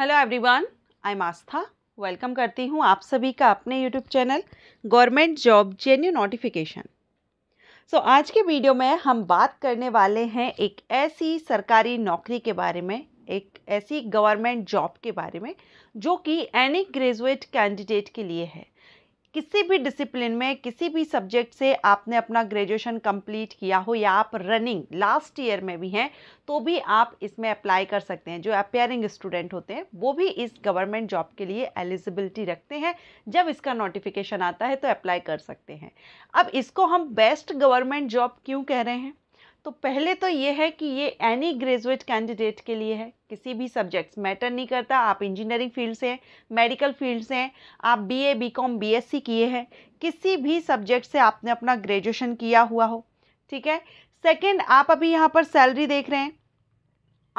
Hello everyone I am Astha welcome करती हूँ आप सभी का अपने YouTube channel government job genuine notification so आज के वीडियो में हम बात करने वाले हैं एक ऐसी सरकारी नौकरी के बारे में एक ऐसी गवर्नमेंट जॉब के बारे में जो कि एनी ग्रेजुएट कैंडिडेट के लिए है किसी भी डिसिप्लिन में किसी भी सब्जेक्ट से आपने अपना ग्रेजुएशन कंप्लीट किया हो या आप रनिंग लास्ट ईयर में भी हैं तो भी आप इसमें अप्लाई कर सकते हैं जो अपेयरिंग स्टूडेंट होते हैं वो भी इस गवर्नमेंट जॉब के लिए एलिजिबिलिटी रखते हैं जब इसका नोटिफिकेशन आता है तो अप्लाई कर सकते हैं अब इसको हम बेस्ट गवर्नमेंट जॉब क्यों कह रहे हैं तो पहले तो ये है कि ये एनी ग्रेजुएट कैंडिडेट के लिए है किसी भी सब्जेक्ट्स मैटर नहीं करता आप इंजीनियरिंग फील्ड से हैं मेडिकल फील्ड से हैं आप बीए बीकॉम बीएससी किए हैं किसी भी सब्जेक्ट से आपने अपना ग्रेजुएशन किया हुआ हो ठीक है सेकंड आप अभी यहाँ पर सैलरी देख रहे हैं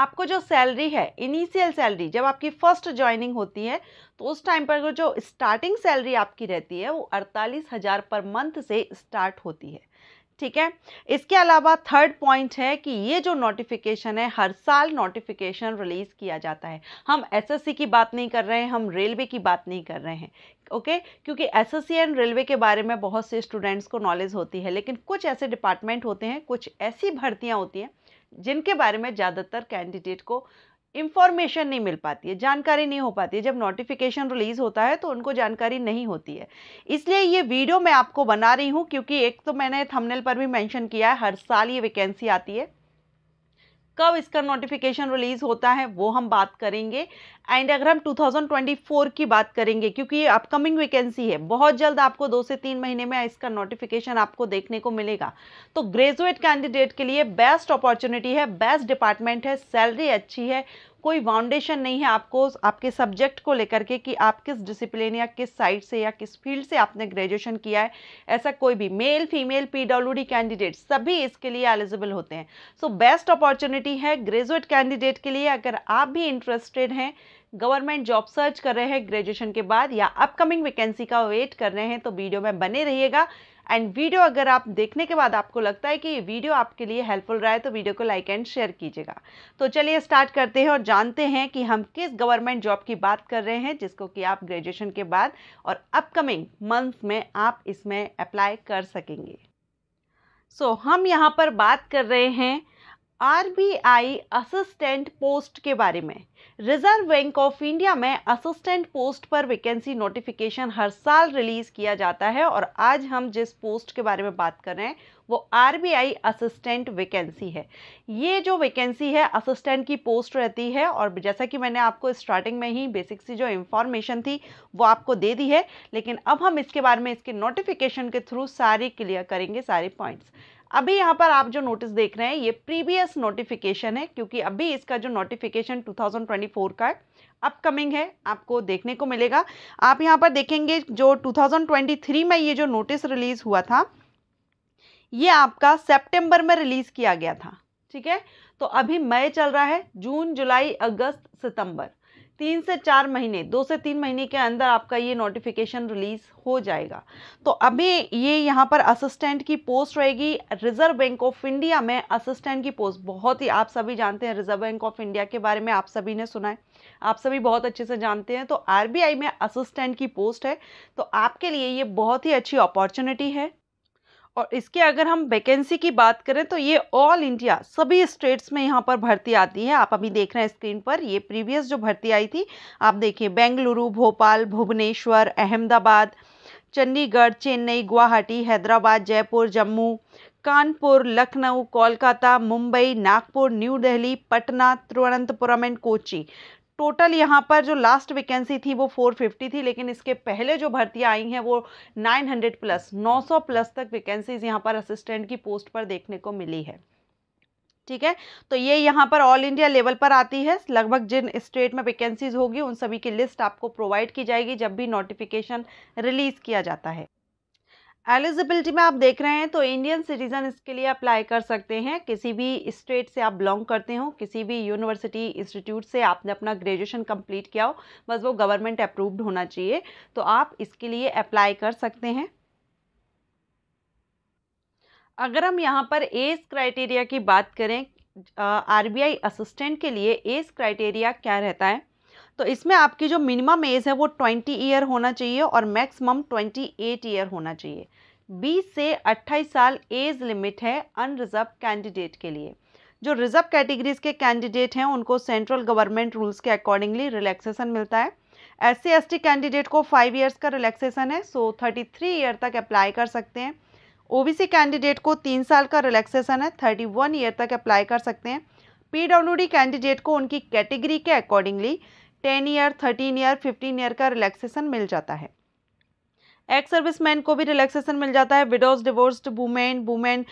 आपको जो सैलरी है इनिशियल सैलरी जब आपकी फर्स्ट ज्वाइनिंग होती है तो उस टाइम पर जो स्टार्टिंग सैलरी आपकी रहती है वो अड़तालीस हज़ार पर मंथ से स्टार्ट होती है ठीक है इसके अलावा थर्ड पॉइंट है कि ये जो नोटिफिकेशन है हर साल नोटिफिकेशन रिलीज़ किया जाता है हम एसएससी की बात नहीं कर रहे हैं हम रेलवे की बात नहीं कर रहे हैं ओके okay? क्योंकि एसएससी एंड रेलवे के बारे में बहुत से स्टूडेंट्स को नॉलेज होती है लेकिन कुछ ऐसे डिपार्टमेंट होते हैं कुछ ऐसी भर्तियाँ होती हैं जिनके बारे में ज़्यादातर कैंडिडेट को इंफॉर्मेशन नहीं मिल पाती है जानकारी नहीं हो पाती है जब नोटिफिकेशन रिलीज़ होता है तो उनको जानकारी नहीं होती है इसलिए ये वीडियो मैं आपको बना रही हूँ क्योंकि एक तो मैंने थंबनेल पर भी मेंशन किया है हर साल ये वैकेंसी आती है कब इसका नोटिफिकेशन रिलीज़ होता है वो हम बात करेंगे एंड अगर हम 2024 की बात करेंगे क्योंकि ये अपकमिंग वैकेंसी है बहुत जल्द आपको दो से तीन महीने में इसका नोटिफिकेशन आपको देखने को मिलेगा तो ग्रेजुएट कैंडिडेट के लिए बेस्ट अपॉर्चुनिटी है बेस्ट डिपार्टमेंट है सैलरी अच्छी है कोई फाउंडेशन नहीं है आपको आपके सब्जेक्ट को लेकर के कि आप किस डिसिप्लिन या किस साइड से या किस फील्ड से आपने ग्रेजुएशन किया है ऐसा कोई भी male female P W candidate सभी इसके लिए एलिजिबल होते हैं सो बेस्ट अपॉर्चुनिटी है ग्रेजुएट कैंडिडेट के लिए अगर आप भी इंटरेस्टेड हैं गवर्नमेंट जॉब सर्च कर रहे हैं ग्रेजुएशन के बाद या अपकमिंग वैकेंसी का वेट कर रहे हैं तो वीडियो में बने रहिएगा एंड वीडियो अगर आप देखने के बाद आपको लगता है कि ये वीडियो आपके लिए हेल्पफुल रहा है तो वीडियो को लाइक एंड शेयर कीजिएगा तो चलिए स्टार्ट करते हैं और जानते हैं कि हम किस गवर्नमेंट जॉब की बात कर रहे हैं जिसको कि आप ग्रेजुएशन के बाद और अपकमिंग मंथ में आप इसमें अप्लाई कर सकेंगे सो so, हम यहाँ पर बात कर रहे हैं आरबीआई असिस्टेंट पोस्ट के बारे में रिजर्व बैंक ऑफ इंडिया में असिस्टेंट पोस्ट पर वैकेंसी नोटिफिकेशन हर साल रिलीज किया जाता है और आज हम जिस पोस्ट के बारे में बात कर रहे हैं वो आरबीआई असिस्टेंट वैकेंसी है ये जो वैकेंसी है असिस्टेंट की पोस्ट रहती है और जैसा कि मैंने आपको स्टार्टिंग में ही बेसिक सी जो इन्फॉर्मेशन थी वो आपको दे दी है लेकिन अब हम इसके बारे में इसके नोटिफिकेशन के थ्रू सारी क्लियर करेंगे सारे पॉइंट्स अभी यहाँ पर आप जो नोटिस देख रहे हैं ये प्रीवियस नोटिफिकेशन है क्योंकि अभी इसका जो नोटिफिकेशन 2024 का है अपकमिंग है आपको देखने को मिलेगा आप यहाँ पर देखेंगे जो 2023 में ये जो नोटिस रिलीज़ हुआ था ये आपका सितंबर में रिलीज़ किया गया था ठीक है तो अभी मई चल रहा है जून जुलाई अगस्त सितंबर तीन से चार महीने दो से तीन महीने के अंदर आपका ये नोटिफिकेशन रिलीज हो जाएगा तो अभी ये यहाँ पर असिस्टेंट की पोस्ट रहेगी रिजर्व बैंक ऑफ इंडिया में असिस्टेंट की पोस्ट बहुत ही आप सभी जानते हैं रिजर्व बैंक ऑफ इंडिया के बारे में आप सभी ने सुना है आप सभी बहुत अच्छे से जानते हैं तो आर में असिस्टेंट की पोस्ट है तो आपके लिए ये बहुत ही अच्छी अपॉर्चुनिटी है और इसके अगर हम वैकेंसी की बात करें तो ये ऑल इंडिया सभी स्टेट्स में यहाँ पर भर्ती आती है आप अभी देख रहे हैं स्क्रीन पर ये प्रीवियस जो भर्ती आई थी आप देखिए Bengaluru Bhopal Bhubaneswar Ahmedabad Chandigarh Chennai Guwahati Hyderabad Jaipur Jammu Kanpur Lucknow Kolkata Mumbai Nagpur New Delhi Patna Thiruvananthapuram and Kochi total यहाँ पर जो लास्ट वैकेंसी थी वो 450 थी लेकिन इसके पहले जो भर्तियाँ आई हैं वो 900 प्लस 900 प्लस तक वैकेंसीज यहाँ पर असिस्टेंट की पोस्ट पर देखने को मिली है ठीक है तो ये यहाँ पर ऑल इंडिया लेवल पर आती है लगभग जिन स्टेट में वैकेंसीज होगी उन सभी की लिस्ट आपको प्रोवाइड की जाएगी जब भी नोटिफिकेशन रिलीज़ किया जाता है एलिजिबिलिटी में आप देख रहे हैं तो इंडियन सिटीज़न इसके लिए अप्लाई कर सकते हैं किसी भी स्टेट से आप बिलोंग करते हो किसी भी यूनिवर्सिटी इंस्टीट्यूट से आपने अपना ग्रेजुएशन कंप्लीट किया हो बस वो गवर्नमेंट अप्रूव्ड होना चाहिए तो आप इसके लिए अप्लाई कर सकते हैं अगर हम यहाँ पर एज क्राइटेरिया की बात करें आर असिस्टेंट के लिए एज क्राइटेरिया क्या रहता है तो इसमें आपकी जो मिनिमम एज है वो ट्वेंटी ईयर होना चाहिए और मैक्सिमम ट्वेंटी एट ईयर होना चाहिए बीस से अट्ठाईस साल एज लिमिट है अनरिजर्व कैंडिडेट के लिए जो रिजर्व कैटेगरीज के कैंडिडेट हैं उनको सेंट्रल गवर्नमेंट रूल्स के अकॉर्डिंगली रिलैक्सेशन मिलता है S C S T candidate को फाइव ईयर्स का रिलैक्सेशन है सो थर्टी थ्री ईयर तक अप्लाई कर सकते हैं ओ बी सी कैंडिडेट को तीन साल का रिलैक्सेशन है थर्टी वन ईयर तक अप्लाई कर सकते हैं पी डब्ल्यू डी कैंडिडेट को उनकी कैटेगरी के accordingly ten year thirteen year fifteen year का रिलैक्सेशन मिल जाता है एक्स सर्विस मैन को भी रिलैक्सेशन मिल जाता है widows divorced women women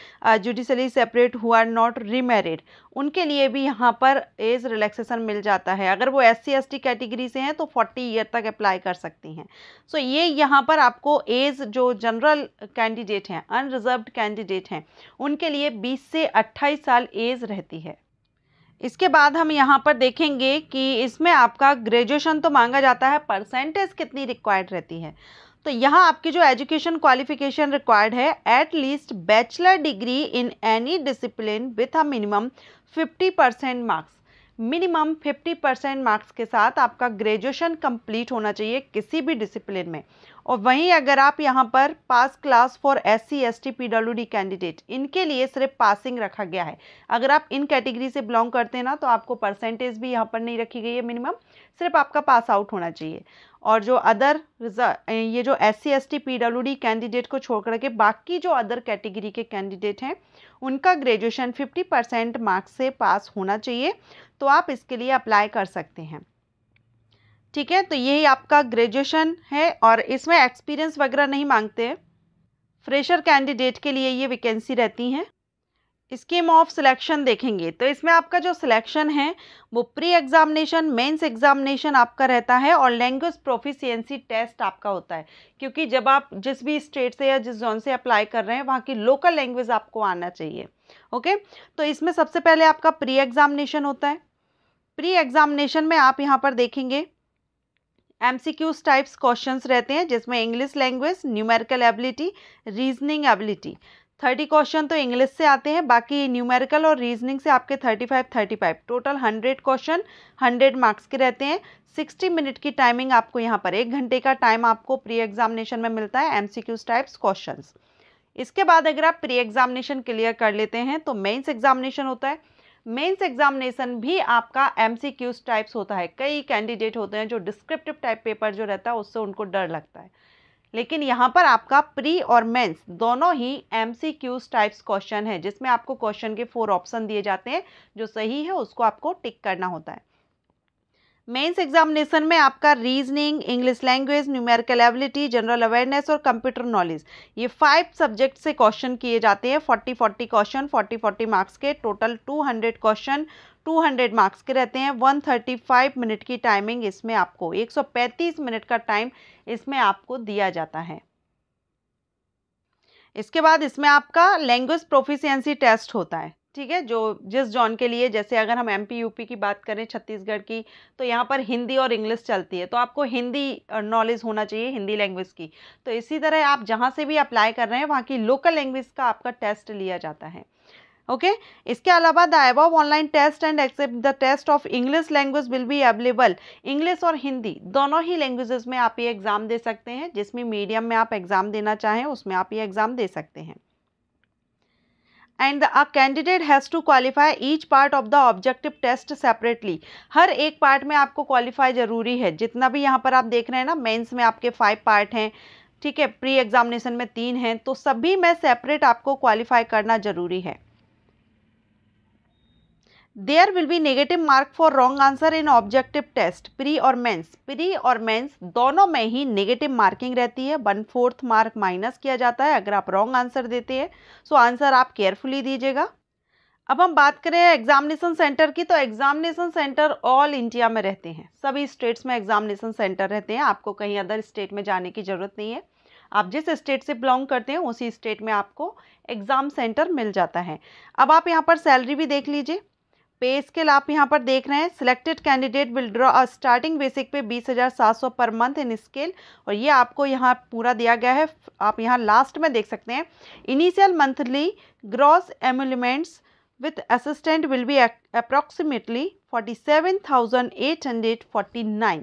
judicially separate who are not remarried उनके लिए भी यहाँ पर एज रिलैक्सेशन मिल जाता है अगर वो एस सी कैटेगरी से हैं तो 40 ईयर तक अप्लाई कर सकती हैं सो so, ये यहाँ पर आपको एज जो जनरल कैंडिडेट हैं अनरिजर्व कैंडिडेट हैं उनके लिए बीस से अट्ठाईस साल एज रहती है इसके बाद हम यहाँ पर देखेंगे कि इसमें आपका ग्रेजुएशन तो मांगा जाता है परसेंटेज कितनी रिक्वायर्ड रहती है तो यहाँ आपकी जो एजुकेशन क्वालिफिकेशन रिक्वायर्ड है at least bachelor degree in any discipline with a minimum 50 percent marks minimum 50 percent marks के साथ आपका ग्रेजुएशन कंप्लीट होना चाहिए किसी भी डिसिप्लिन में और वहीं अगर आप यहाँ पर pass class for S C S T P W D candidate इनके लिए सिर्फ पासिंग रखा गया है अगर आप इन कैटेगरी से बिलोंग करते हैं ना तो आपको परसेंटेज भी यहाँ पर नहीं रखी गई है मिनिमम सिर्फ आपका पास आउट होना चाहिए और जो अदर ये जो S C S T P W D candidate को छोड़ के बाकी जो अदर कैटेगरी के कैंडिडेट हैं उनका ग्रेजुएशन फिफ्टी परसेंट मार्क्स से पास होना चाहिए तो आप इसके लिए अप्लाई कर सकते हैं ठीक है तो यही आपका ग्रेजुएशन है और इसमें एक्सपीरियंस वगैरह नहीं मांगते हैं फ्रेशर कैंडिडेट के लिए ये वैकेंसी रहती हैं स्कीम ऑफ सिलेक्शन देखेंगे तो इसमें आपका जो सिलेक्शन है वो प्री एग्जामिनेशन मेंस एग्जामिनेशन आपका रहता है और लैंग्वेज प्रोफिशियंसी टेस्ट आपका होता है क्योंकि जब आप जिस भी स्टेट से या जिस जोन से अप्लाई कर रहे हैं वहाँ की लोकल लैंग्वेज आपको आना चाहिए ओके तो इसमें सबसे पहले आपका प्री एग्जामिनेशन होता है प्री एग्जामिनेशन में आप यहाँ पर देखेंगे एमसीक्यूज टाइप्स क्वेश्चंस रहते हैं जिसमें English language numerical ability reasoning ability thirty question तो इंग्लिश से आते हैं बाकी न्यूमेरिकल और रीजनिंग से आपके thirty five thirty five total hundred question hundred marks के रहते हैं सिक्सटी मिनट की टाइमिंग आपको यहाँ पर एक घंटे का टाइम आपको प्री एग्जामिनेशन में मिलता है एमसीक्यूज टाइप्स क्वेश्चंस इसके बाद अगर आप प्री एग्जामिनेशन क्लियर कर लेते हैं तो मेन्स एग्जामिनेशन होता है मेंस एग्जामिनेशन भी आपका एम टाइप्स होता है कई कैंडिडेट होते हैं जो डिस्क्रिप्टिव टाइप पेपर जो रहता है उससे उनको डर लगता है लेकिन यहाँ पर आपका प्री और मेंस दोनों ही एम टाइप्स क्वेश्चन है जिसमें आपको क्वेश्चन के फोर ऑप्शन दिए जाते हैं जो सही है उसको आपको टिक करना होता है मेंस एग्जामिनेशन में आपका reasoning English language numerical ability general awareness और कंप्यूटर नॉलेज ये फाइव सब्जेक्ट से क्वेश्चन किए जाते हैं forty forty question forty forty marks के total two hundred question two hundred marks के रहते हैं वन थर्टी फाइव मिनट की टाइमिंग इसमें आपको एक सौ पैंतीस मिनट का टाइम इसमें आपको दिया जाता है इसके बाद इसमें आपका लैंग्वेज प्रोफिशियंसी टेस्ट होता है ठीक है जो जिस जॉन के लिए जैसे अगर हम एम यूपी की बात करें छत्तीसगढ़ की तो यहाँ पर हिंदी और इंग्लिश चलती है तो आपको हिंदी नॉलेज होना चाहिए हिंदी लैंग्वेज की तो इसी तरह आप जहाँ से भी अप्लाई कर रहे हैं वहाँ की लोकल लैंग्वेज का आपका टेस्ट लिया जाता है ओके okay? इसके अलावा the above online test and except the test of English language will be available English और हिंदी दोनों ही लैंग्वेजेस में आप ये एग्ज़ाम दे सकते हैं जिसमें मीडियम में आप एग्ज़ाम देना चाहें उसमें आप ये एग्ज़ाम दे सकते हैं and a candidate has to qualify each part of the objective test separately हर एक पार्ट में आपको क्वालिफाई ज़रूरी है जितना भी यहाँ पर आप देख रहे हैं ना मेन्स में आपके फाइव पार्ट हैं ठीक है प्री एग्जामिनेशन में तीन हैं तो सभी में सेपरेट आपको क्वालिफाई करना ज़रूरी है there will be negative mark for wrong answer in objective test pre और मेंस प्री और मेंस दोनों में ही नेगेटिव मार्किंग रहती है वन फोर्थ मार्क माइनस किया जाता है अगर आप रॉन्ग आंसर देते हैं सो आंसर आप केयरफुली दीजिएगा अब हम बात करें एग्जामिनेशन सेंटर की तो एग्जामिनेशन सेंटर ऑल इंडिया में रहते हैं सभी स्टेट्स में एग्जामिनेशन सेंटर रहते हैं आपको कहीं अदर स्टेट में जाने की ज़रूरत नहीं है आप जिस स्टेट से बिलोंग करते हैं उसी स्टेट में आपको एग्ज़ाम सेंटर मिल जाता है अब आप यहाँ पर सैलरी भी देख लीजिए पे स्केल आप यहाँ पर देख रहे हैं selected candidate will draw starting basic pay बीस हज़ार सात सौ पर मंथ इन स्केल और ये आपको यहाँ पूरा दिया गया है आप यहाँ लास्ट में देख सकते हैं initial monthly gross emoluments with assistant will be approximately 47,849.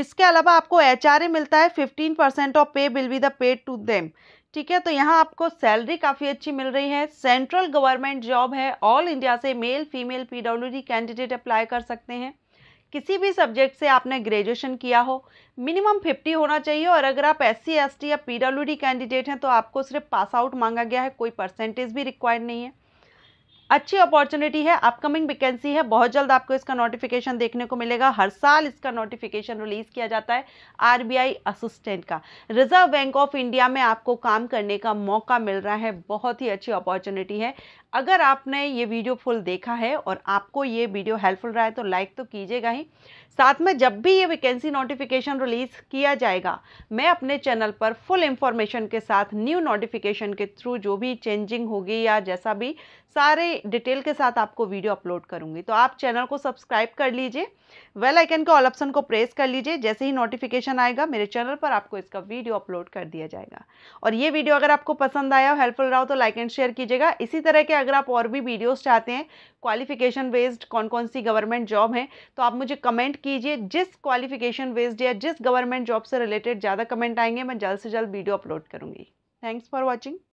इसके अलावा आपको एच मिलता है 15% of pay will be the paid to them ठीक है तो यहाँ आपको सैलरी काफ़ी अच्छी मिल रही है सेंट्रल गवर्नमेंट जॉब है ऑल इंडिया से male female PWD candidate apply कर सकते हैं किसी भी सब्जेक्ट से आपने ग्रेजुएशन किया हो मिनिमम फिफ्टी होना चाहिए और अगर आप एस सी या पी कैंडिडेट हैं तो आपको सिर्फ पास आउट मांगा गया है कोई परसेंटेज भी रिक्वायर्ड नहीं है अच्छी अपॉर्चुनिटी है अपकमिंग वैकेंसी है बहुत जल्द आपको इसका नोटिफिकेशन देखने को मिलेगा हर साल इसका नोटिफिकेशन रिलीज किया जाता है आरबीआई असिस्टेंट का रिजर्व बैंक ऑफ इंडिया में आपको काम करने का मौका मिल रहा है बहुत ही अच्छी अपॉर्चुनिटी है अगर आपने ये वीडियो फुल देखा है और आपको ये वीडियो हेल्पफुल रहा है तो लाइक तो कीजिएगा ही साथ में जब भी ये वैकेंसी नोटिफिकेशन रिलीज़ किया जाएगा मैं अपने चैनल पर फुल इंफॉर्मेशन के साथ न्यू नोटिफिकेशन के थ्रू जो भी चेंजिंग होगी या जैसा भी सारे डिटेल के साथ आपको वीडियो अपलोड करूंगी तो आप चैनल को सब्सक्राइब कर लीजिए वेल आइकन के ऑल ऑप्शन को प्रेस कर लीजिए जैसे ही नोटिफिकेशन आएगा मेरे चैनल पर आपको इसका वीडियो अपलोड कर दिया जाएगा और ये वीडियो अगर आपको पसंद आया हो हेल्पफुल रहा हो तो लाइक एंड शेयर कीजिएगा इसी तरह के अगर आप और भी वीडियोस चाहते हैं क्वालिफिकेशन बेस्ड कौन कौन सी गवर्नमेंट जॉब हैं तो आप मुझे कमेंट कीजिए जिस क्वालिफिकेशन बेस्ड या जिस गवर्नमेंट जॉब से रिलेटेड ज़्यादा कमेंट आएंगे मैं जल्द से जल्द वीडियो अपलोड करूँगी थैंक्स फॉर वॉचिंग